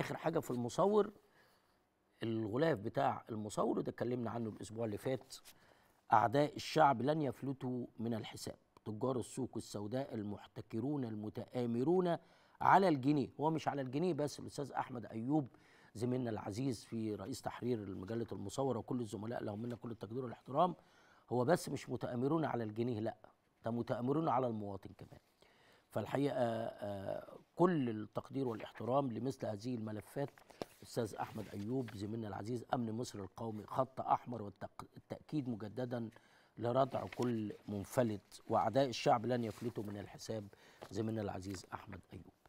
اخر حاجه في المصور الغلاف بتاع المصور وده اتكلمنا عنه الاسبوع اللي فات اعداء الشعب لن يفلتوا من الحساب تجار السوق السوداء المحتكرون المتآمرون على الجنيه هو مش على الجنيه بس الاستاذ احمد ايوب زميلنا العزيز في رئيس تحرير مجله المصوره وكل الزملاء لهم منا كل التقدير والاحترام هو بس مش متآمرون على الجنيه لا ده متآمرون على المواطن كمان فالحقيقه آه، آه، كل التقدير والاحترام لمثل هذه الملفات استاذ احمد ايوب زميلنا العزيز امن مصر القومي خط احمر والتاكيد مجددا لردع كل منفلت واعداء الشعب لن يفلتوا من الحساب زميلنا العزيز احمد ايوب